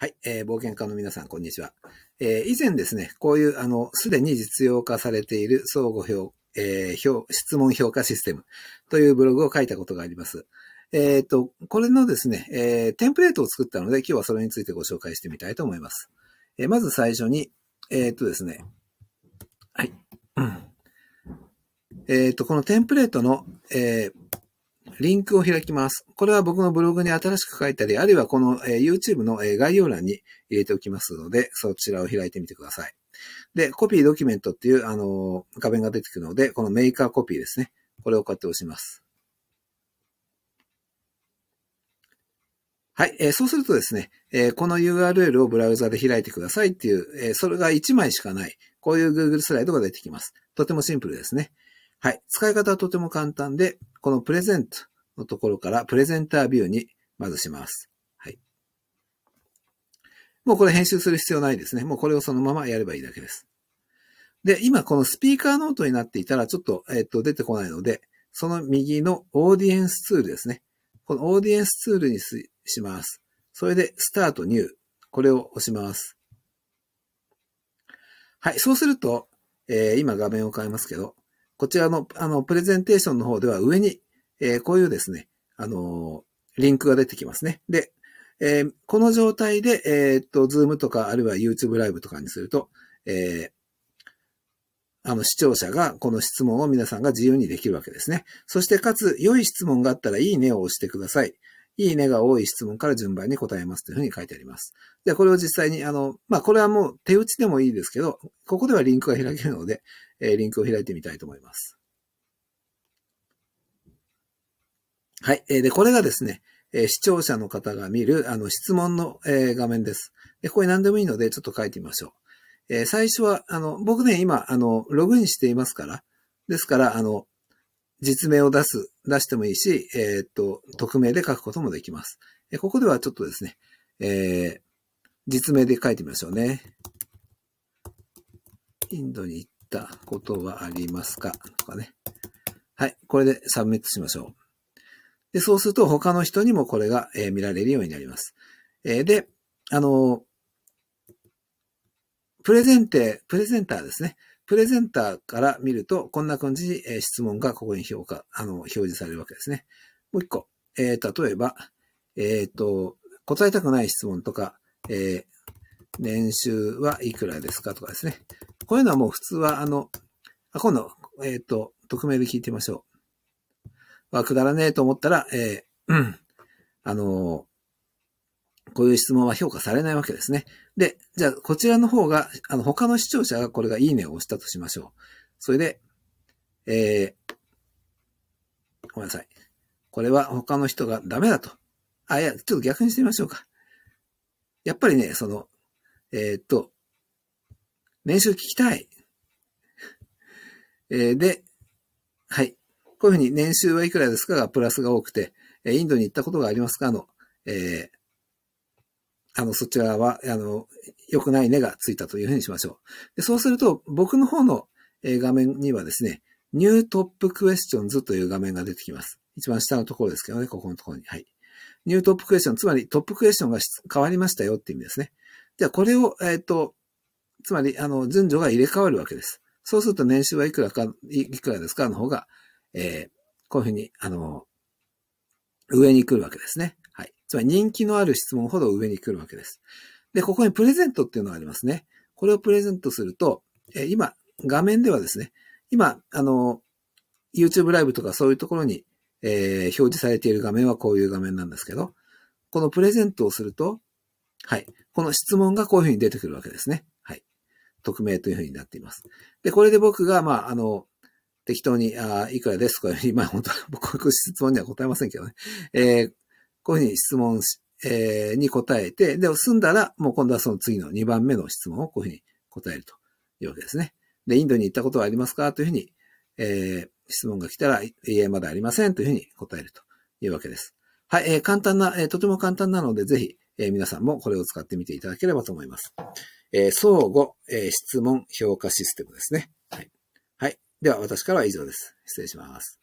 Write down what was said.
はい、えー、冒険家の皆さん、こんにちは。えー、以前ですね、こういう、あの、すでに実用化されている相互評、えー、評、質問評価システムというブログを書いたことがあります。えっ、と、これのですね、えー、テンプレートを作ったので、今日はそれについてご紹介してみたいと思います。えー、まず最初に、えっ、とですね、はい。うん、えっ、と、このテンプレートの、えー、リンクを開きます。これは僕のブログに新しく書いたり、あるいはこの、え YouTube の、え概要欄に入れておきますので、そちらを開いてみてください。で、コピードキュメントっていう、あの画面が出てくるので、このメーカーコピーですね。これをこうやって押します。はい、えー、そうするとですね、えー、この URL をブラウザで開いてくださいっていう、えー、それが1枚しかない、こういう Google スライドが出てきます。とてもシンプルですね。はい、使い方はとても簡単で、このプレゼント、のところからプレゼンタービューにまずします。はい。もうこれ編集する必要ないですね。もうこれをそのままやればいいだけです。で、今このスピーカーノートになっていたらちょっと、えっ、と、出てこないので、その右のオーディエンスツールですね。このオーディエンスツールにします。それで、スタートニュー。これを押します。はい。そうすると、えー、今画面を変えますけど、こちらの、あの、プレゼンテーションの方では上にえー、こういうですね、あのー、リンクが出てきますね。で、えー、この状態で、えっと、Zoom とか、あるいは YouTube ライブとかにすると、えあの、視聴者がこの質問を皆さんが自由にできるわけですね。そして、かつ、良い質問があったら、いいねを押してください。いいねが多い質問から順番に答えますというふうに書いてあります。で、これを実際に、あの、まあ、これはもう手打ちでもいいですけど、ここではリンクが開けるので、えー、リンクを開いてみたいと思います。はい。で、これがですね、視聴者の方が見る、あの、質問の画面です。で、ここに何でもいいので、ちょっと書いてみましょう。え最初は、あの、僕ね、今、あの、ログインしていますから、ですから、あの、実名を出す、出してもいいし、えー、っと、匿名で書くこともできます。ここではちょっとですね、えー、実名で書いてみましょうね。インドに行ったことはありますかとかね。はい、これでサブミットしましょう。で、そうすると他の人にもこれが、えー、見られるようになります。えー、で、あのプレゼンテ、プレゼンターですね。プレゼンターから見ると、こんな感じに、え質問がここに評価、あの、表示されるわけですね。もう一個。えー、例えば、えっ、ー、と、答えたくない質問とか、えー、年収はいくらですかとかですね。こういうのはもう普通は、あの、あ今度、えっ、と、匿名で聞いてみましょう。はくだらねえと思ったら、えー、うん、あのー、こういう質問は評価されないわけですね。で、じゃあ、こちらの方が、あの、他の視聴者がこれがいいねを押したとしましょう。それで、えー、ごめんなさい。これは他の人がダメだと。あ、いや、ちょっと逆にしてみましょうか。やっぱりね、その、えー、っと、練習聞きたい。えー、で、はい。こういうふうに年収はいくらですかがプラスが多くて、インドに行ったことがありますかの、えー、あの、そちらは、あの、良くないねがついたというふうにしましょう。でそうすると、僕の方の、え画面にはですね、ニュートップクエスチョンズという画面が出てきます。一番下のところですけどね、ここのところに。はい。ニュートップクエスチョン、つまりトップクエスチョンが変わりましたよって意味ですね。じゃあこれを、えっ、ー、と、つまり、あの、順序が入れ替わるわけです。そうすると年収はいくらか、いくらですかの方が、えー、こういうふうに、あの、上に来るわけですね。はい。つまり人気のある質問ほど上に来るわけです。で、ここにプレゼントっていうのがありますね。これをプレゼントすると、えー、今、画面ではですね、今、あの、YouTube ライブとかそういうところに、えー、表示されている画面はこういう画面なんですけど、このプレゼントをすると、はい。この質問がこういうふうに出てくるわけですね。はい。匿名というふうになっています。で、これで僕が、まあ、あの、適当に、あいくらですとかより、まあ本当は僕は質問には答えませんけどね。えー、こういうふうに質問し、えー、に答えて、で、済んだら、もう今度はその次の2番目の質問をこういうふうに答えるというわけですね。で、インドに行ったことはありますかというふうに、えー、質問が来たら、いえ、まだありませんというふうに答えるというわけです。はい、えー、簡単な、えー、とても簡単なので、ぜひ、えー、皆さんもこれを使ってみていただければと思います。えー、相互、えー、質問評価システムですね。では、私からは以上です。失礼します。